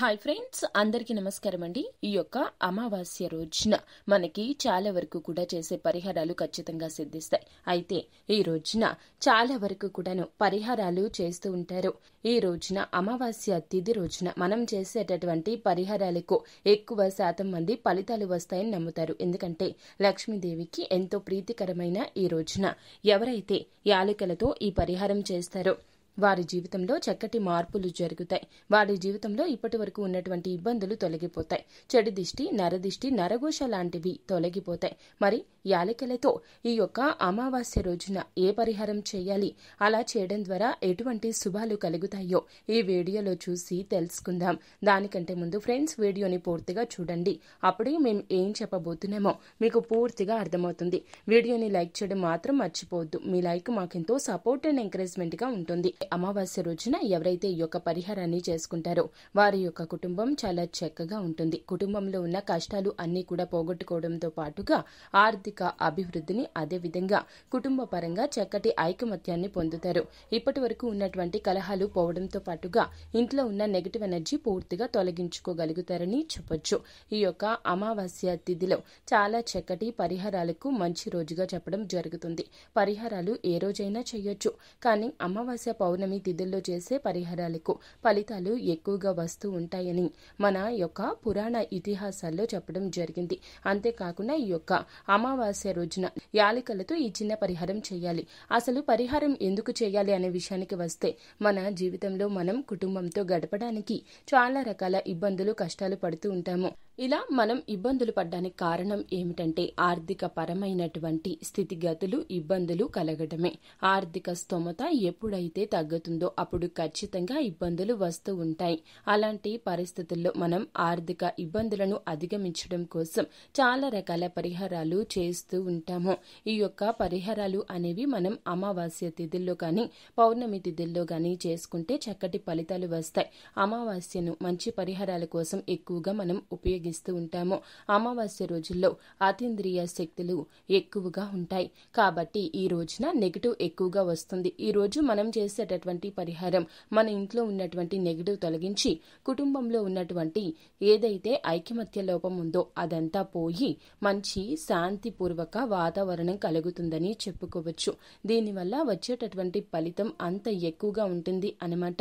hi friends అందరికి నమస్కారం అండి ఈ యొక్క అమావాస్య రోజున మనకి చాలా వరకు కూడా చేసే పరిహారాలు ఖచ్చితంగా సిద్ధిస్తాయి అయితే ఈ రోజున చాలా వరకు కూడాను పరిహారాలు చేస్తూ ఉంటారు ఈ రోజున అమావాస్య తిథి రోజున మనం చేసేటటువంటి పరిహారాలకు ఎక్కువ శాతం మంది ఫలితాలు వస్తాయని నమ్ముతారు ఎందుకంటే లక్ష్మీదేవికి ఎంతో ప్రీతికరమైన ఈ రోజున ఎవరైతే యాలికలతో ఈ పరిహారం చేస్తారో వారి జీవితంలో చక్కటి మార్పులు జరుగుతాయి వారి జీవితంలో ఇప్పటి వరకు ఉన్నటువంటి ఇబ్బందులు తొలగిపోతాయి చెడు దిష్టి నరదిష్టి నరఘోష లాంటివి తొలగిపోతాయి మరి యాలకలతో ఈ యొక్క అమావాస్య రోజున ఏ పరిహారం చేయాలి అలా చేయడం ద్వారా ఎటువంటి శుభాలు కలుగుతాయో ఈ వీడియోలో చూసి తెలుసుకుందాం దానికంటే ముందు ఫ్రెండ్స్ వీడియోని పూర్తిగా చూడండి అప్పుడే మేము ఏం చెప్పబోతున్నామో మీకు పూర్తిగా అర్థమవుతుంది వీడియోని లైక్ చేయడం మాత్రం మర్చిపోవద్దు మీ లైక్ మాకెంతో సపోర్ట్ అండ్ ఎంకరేజ్మెంట్గా ఉంటుంది అమావాస్య రోజున ఎవరైతే ఈ యొక్క పరిహారాన్ని చేసుకుంటారో వారి యొక్క కుటుంబం చాలా చక్కగా ఉంటుంది కుటుంబంలో ఉన్న కష్టాలు అన్నీ కూడా పోగొట్టుకోవడంతో పాటుగా ఆర్థిక అభివృద్ధిని అదేవిధంగా కుటుంబ పరంగా చక్కటి ఐకమత్యాన్ని పొందుతారు ఇప్పటి వరకు ఉన్నటువంటి కలహాలు పోవడంతో పాటుగా ఇంట్లో ఉన్న నెగిటివ్ ఎనర్జీ పూర్తిగా తొలగించుకోగలుగుతారని చెప్పొచ్చు ఈ యొక్క అమావాస్య తిథిలో చాలా చక్కటి పరిహారాలకు మంచి రోజుగా చెప్పడం జరుగుతుంది పరిహారాలు ఏ రోజైనా చేయొచ్చు కానీ అమావాస్య పౌర్ణమి పౌర్ణమి తిథుల్లో చేసే పరిహారాలకు ఫలితాలు ఎక్కువగా వస్తూ ఉంటాయని మన యొక్క పురాణ ఇతిహాసాల్లో చెప్పడం జరిగింది అంతేకాకుండా ఈ యొక్క అమావాస్య రోజున యాలికలతో ఈ చిన్న పరిహారం చేయాలి అసలు పరిహారం ఎందుకు చేయాలి అనే విషయానికి వస్తే మన జీవితంలో మనం కుటుంబంతో గడపడానికి చాలా రకాల ఇబ్బందులు కష్టాలు పడుతూ ఉంటాము ఇలా మనం ఇబ్బందులు పడ్డానికి కారణం ఏమిటంటే ఆర్థిక పరమైనటువంటి స్థితిగతులు ఇబ్బందులు కలగడమే ఆర్థిక స్తోమత ఎప్పుడైతే తగ్గుతుందో అప్పుడు ఖచ్చితంగా ఇబ్బందులు వస్తూ ఉంటాయి అలాంటి పరిస్థితుల్లో మనం ఆర్థిక ఇబ్బందులను అధిగమించడం కోసం చాలా రకాల పరిహారాలు చేస్తూ ఉంటాము ఈ యొక్క పరిహారాలు అనేవి మనం అమావాస్య తిథుల్లో కానీ పౌర్ణమి తిథుల్లో కానీ చేసుకుంటే చక్కటి ఫలితాలు వస్తాయి అమావాస్యను మంచి పరిహారాల కోసం ఎక్కువగా మనం ఉపయోగ ఉపయోగిస్తూ ఉంటాము అమావాస్య రోజుల్లో అతీంద్రియ శక్తులు ఎక్కువగా ఉంటాయి కాబట్టి ఈ రోజున నెగిటివ్ ఎక్కువగా వస్తుంది ఈ రోజు మనం చేసేటటువంటి పరిహారం మన ఇంట్లో ఉన్నటువంటి నెగిటివ్ తొలగించి కుటుంబంలో ఉన్నటువంటి ఏదైతే ఐకమత్య లోపం ఉందో అదంతా పోయి మంచి శాంతిపూర్వక వాతావరణం కలుగుతుందని చెప్పుకోవచ్చు దీనివల్ల వచ్చేటటువంటి ఫలితం అంత ఎక్కువగా ఉంటుంది అనమాట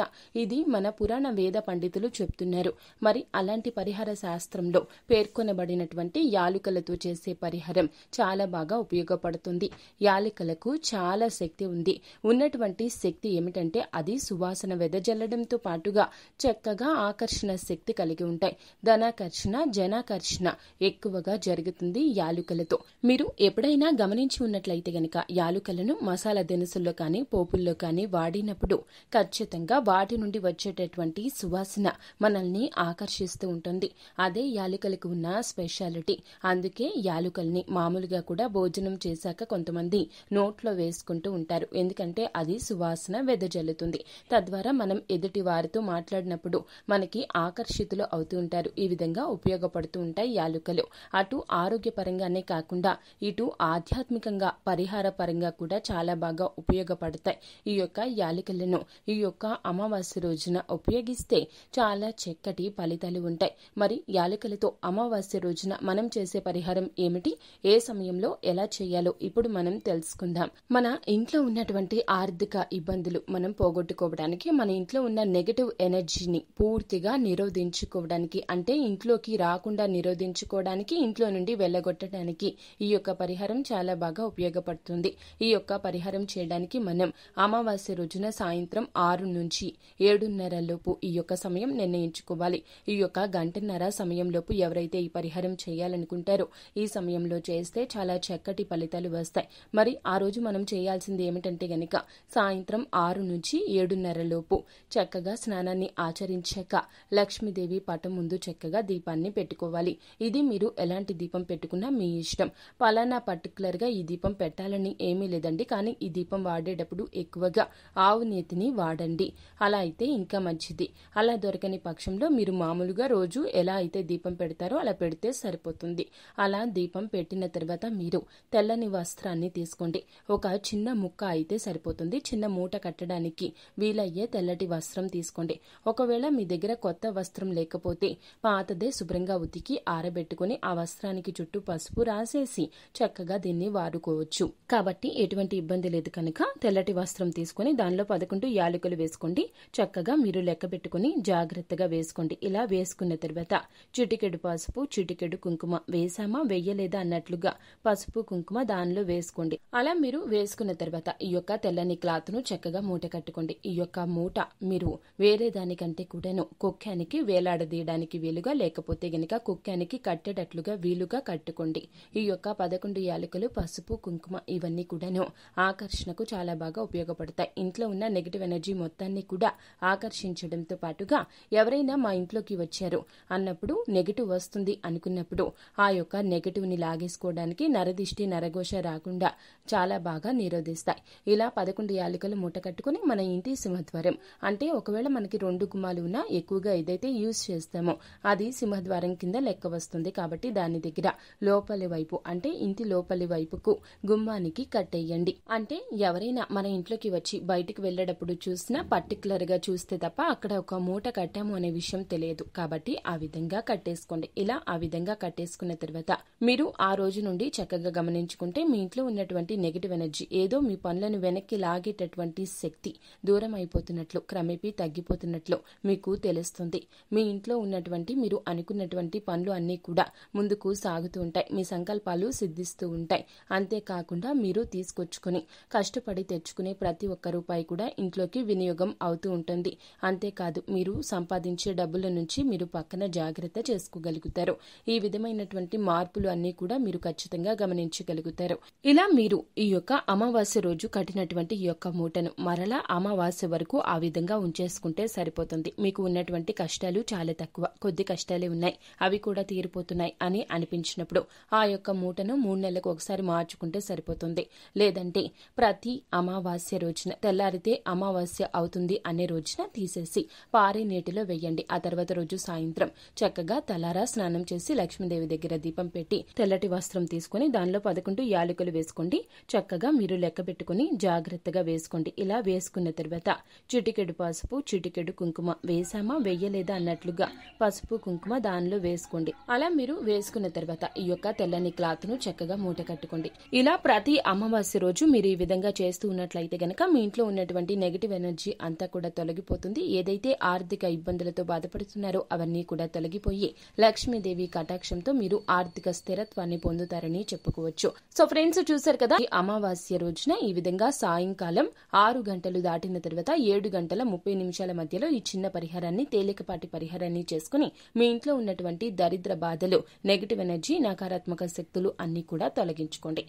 ఇది మన పురాణ వేద పండితులు చెప్తున్నారు మరి అలాంటి పరిహార శాస్త్రంలో పథకంలో పేర్కొనబడినటువంటి యాలుకలతో చేసే పరిహారం చాలా బాగా ఉపయోగపడుతుంది యాలుకలకు చాలా శక్తి ఉంది ఉన్నటువంటి శక్తి ఏమిటంటే అది సువాసన వెదజల్లడంతో పాటుగా చక్కగా ఆకర్షణ శక్తి కలిగి ఉంటాయి ధనాకర్షణ జనాకర్షణ ఎక్కువగా జరుగుతుంది యాలుకలతో మీరు ఎప్పుడైనా గమనించి ఉన్నట్లయితే గనక యాలుకలను మసాలా దినుసుల్లో కానీ పోపుల్లో కానీ వాడినప్పుడు ఖచ్చితంగా వాటి నుండి వచ్చేటటువంటి సువాసన మనల్ని ఆకర్షిస్తూ ఉంటుంది అదే యాలకలకు ఉన్న స్పెషాలిటీ అందుకే యాలకల్ని మామూలుగా కూడా భోజనం చేశాక కొంతమంది నోట్లో వేసుకుంటూ ఉంటారు ఎందుకంటే అది సువాసన వెదజల్లుతుంది తద్వారా మనం ఎదుటి వారితో మాట్లాడినప్పుడు మనకి ఆకర్షితులు అవుతూ ఉంటారు ఈ విధంగా ఉపయోగపడుతూ ఉంటాయి యాలకలు అటు ఆరోగ్యపరంగానే కాకుండా ఇటు ఆధ్యాత్మికంగా పరిహార పరంగా కూడా చాలా బాగా ఉపయోగపడతాయి ఈ యొక్క యాలుకలను ఈ యొక్క అమావాస్య రోజున ఉపయోగిస్తే చాలా చక్కటి ఫలితాలు ఉంటాయి మరి యాలికల పూజలతో అమావాస్య రోజున మనం చేసే పరిహారం ఏమిటి ఏ సమయంలో ఎలా చేయాలో ఇప్పుడు మనం తెలుసుకుందాం మన ఇంట్లో ఉన్నటువంటి ఆర్థిక ఇబ్బందులు మనం పోగొట్టుకోవడానికి మన ఇంట్లో ఉన్న నెగటివ్ ఎనర్జీని పూర్తిగా నిరోధించుకోవడానికి అంటే ఇంట్లోకి రాకుండా నిరోధించుకోవడానికి ఇంట్లో నుండి వెళ్ళగొట్టడానికి ఈ యొక్క పరిహారం చాలా బాగా ఉపయోగపడుతుంది ఈ యొక్క పరిహారం చేయడానికి మనం అమావాస్య రోజున సాయంత్రం ఆరు నుంచి ఏడున్నర లోపు ఈ యొక్క సమయం నిర్ణయించుకోవాలి ఈ యొక్క గంటన్నర సమయంలో లోపు ఎవరైతే ఈ పరిహారం చేయాలనుకుంటారో ఈ సమయంలో చేస్తే చాలా చక్కటి ఫలితాలు వస్తాయి మరి ఆ రోజు మనం చేయాల్సింది ఏమిటంటే గనక సాయంత్రం ఆరు నుంచి ఏడున్నర లోపు చక్కగా స్నానాన్ని ఆచరించాక లక్ష్మీదేవి పటం ముందు చక్కగా దీపాన్ని పెట్టుకోవాలి ఇది మీరు ఎలాంటి దీపం పెట్టుకున్నా మీ ఇష్టం పలానా గా ఈ దీపం పెట్టాలని ఏమీ లేదండి కానీ ఈ దీపం వాడేటప్పుడు ఎక్కువగా ఆవు నేతిని వాడండి అలా అయితే ఇంకా మంచిది అలా దొరకని పక్షంలో మీరు మామూలుగా రోజు ఎలా అయితే దీపం పెడతారో అలా పెడితే సరిపోతుంది అలా దీపం పెట్టిన తర్వాత మీరు తెల్లని వస్త్రాన్ని తీసుకోండి ఒక చిన్న ముక్క అయితే సరిపోతుంది చిన్న మూట కట్టడానికి వీలయ్యే తెల్లటి వస్త్రం తీసుకోండి ఒకవేళ మీ దగ్గర కొత్త వస్త్రం లేకపోతే పాతదే శుభ్రంగా ఉతికి ఆరబెట్టుకుని ఆ వస్త్రానికి చుట్టూ పసుపు రాసేసి చక్కగా దీన్ని వాడుకోవచ్చు కాబట్టి ఎటువంటి ఇబ్బంది లేదు కనుక తెల్లటి వస్త్రం తీసుకుని దానిలో పదకొండు యాలకులు వేసుకోండి చక్కగా మీరు లెక్క పెట్టుకుని జాగ్రత్తగా వేసుకోండి ఇలా వేసుకున్న తర్వాత చిటి చిటికెడు పసుపు చిటికెడు కుంకుమ వేసామా వెయ్యలేదా అన్నట్లుగా పసుపు కుంకుమ దానిలో వేసుకోండి అలా మీరు వేసుకున్న తర్వాత ఈ యొక్క తెల్లని క్లాత్ ను చక్కగా మూట కట్టుకోండి ఈ యొక్క మూట మీరు వేరే దానికంటే కూడాను కుక్కానికి వేలాడదీయడానికి వీలుగా లేకపోతే గనక కుక్కానికి కట్టేటట్లుగా వీలుగా కట్టుకోండి ఈ యొక్క పదకొండు యాలకులు పసుపు కుంకుమ ఇవన్నీ కూడాను ఆకర్షణకు చాలా బాగా ఉపయోగపడతాయి ఇంట్లో ఉన్న నెగిటివ్ ఎనర్జీ మొత్తాన్ని కూడా ఆకర్షించడంతో పాటుగా ఎవరైనా మా ఇంట్లోకి వచ్చారు అన్నప్పుడు నెగిటివ్ వస్తుంది అనుకున్నప్పుడు ఆ యొక్క ని లాగేసుకోవడానికి నరదిష్టి నరఘోష రాకుండా చాలా బాగా నిరోధిస్తాయి ఇలా పదకొండు యాలికలు కట్టుకుని మన ఇంటి సింహద్వారం అంటే ఒకవేళ మనకి రెండు గుమ్మాలు ఉన్నా ఎక్కువగా ఏదైతే యూజ్ చేస్తామో అది సింహద్వారం కింద లెక్క వస్తుంది కాబట్టి దాని దగ్గర లోపలి వైపు అంటే ఇంటి లోపలి వైపుకు గుమ్మానికి కట్టేయండి అంటే ఎవరైనా మన ఇంట్లోకి వచ్చి బయటికి వెళ్ళేటప్పుడు చూసినా పర్టికులర్గా చూస్తే తప్ప అక్కడ ఒక మూట కట్టాము అనే విషయం తెలియదు కాబట్టి ఆ విధంగా కట్టే కట్టేసుకోండి ఇలా ఆ విధంగా కట్టేసుకున్న తర్వాత మీరు ఆ రోజు నుండి చక్కగా గమనించుకుంటే మీ ఇంట్లో ఉన్నటువంటి నెగిటివ్ ఎనర్జీ ఏదో మీ పనులను వెనక్కి లాగేటటువంటి శక్తి దూరం అయిపోతున్నట్లు క్రమేపీ తగ్గిపోతున్నట్లు మీకు తెలుస్తుంది మీ ఇంట్లో ఉన్నటువంటి మీరు అనుకున్నటువంటి పనులు అన్నీ కూడా ముందుకు సాగుతూ ఉంటాయి మీ సంకల్పాలు సిద్ధిస్తూ ఉంటాయి అంతేకాకుండా మీరు తీసుకొచ్చుకుని కష్టపడి తెచ్చుకునే ప్రతి ఒక్క రూపాయి కూడా ఇంట్లోకి వినియోగం అవుతూ ఉంటుంది అంతేకాదు మీరు సంపాదించే డబ్బుల నుంచి మీరు పక్కన జాగ్రత్త చేస్తారు చేసుకోగలుగుతారు ఈ విధమైనటువంటి మార్పులు అన్నీ కూడా మీరు ఖచ్చితంగా గమనించగలుగుతారు ఇలా మీరు ఈ యొక్క అమావాస్య రోజు కట్టినటువంటి ఈ యొక్క మూటను మరలా అమావాస్య వరకు ఆ విధంగా ఉంచేసుకుంటే సరిపోతుంది మీకు ఉన్నటువంటి కష్టాలు చాలా తక్కువ కొద్ది కష్టాలే ఉన్నాయి అవి కూడా తీరిపోతున్నాయి అని అనిపించినప్పుడు ఆ యొక్క మూటను మూడు నెలలకు ఒకసారి మార్చుకుంటే సరిపోతుంది లేదంటే ప్రతి అమావాస్య రోజున తెల్లారితే అమావాస్య అవుతుంది అనే రోజున తీసేసి పారే నీటిలో వేయండి ఆ తర్వాత రోజు సాయంత్రం చక్కగా తలారా స్నానం చేసి లక్ష్మీదేవి దగ్గర దీపం పెట్టి తెల్లటి వస్త్రం తీసుకుని దానిలో పదకొండు యాలకులు వేసుకోండి చక్కగా మీరు లెక్క పెట్టుకుని జాగ్రత్తగా వేసుకోండి ఇలా వేసుకున్న తర్వాత చిటికెడు పసుపు చిటికెడు కుంకుమ వేసామా వేయలేదా అన్నట్లుగా పసుపు కుంకుమ దానిలో వేసుకోండి అలా మీరు వేసుకున్న తర్వాత ఈ యొక్క తెల్లని క్లాత్ ను చక్కగా మూట కట్టుకోండి ఇలా ప్రతి అమావాస్య రోజు మీరు ఈ విధంగా చేస్తూ ఉన్నట్లయితే గనక మీ ఇంట్లో ఉన్నటువంటి నెగిటివ్ ఎనర్జీ అంతా కూడా తొలగిపోతుంది ఏదైతే ఆర్థిక ఇబ్బందులతో బాధపడుతున్నారో అవన్నీ కూడా తొలగిపోయి లక్ష్మీదేవి కటాక్షంతో మీరు ఆర్థిక స్థిరత్వాన్ని పొందుతారని చెప్పుకోవచ్చు సో ఫ్రెండ్స్ చూశారు కదా ఈ అమావాస్య రోజున ఈ విధంగా సాయంకాలం ఆరు గంటలు దాటిన తర్వాత ఏడు గంటల ముప్పై నిమిషాల మధ్యలో ఈ చిన్న పరిహారాన్ని తేలికపాటి పరిహారాన్ని చేసుకుని మీ ఇంట్లో ఉన్నటువంటి దరిద్ర బాధలు నెగిటివ్ ఎనర్జీ నకారాత్మక శక్తులు అన్ని కూడా తొలగించుకోండి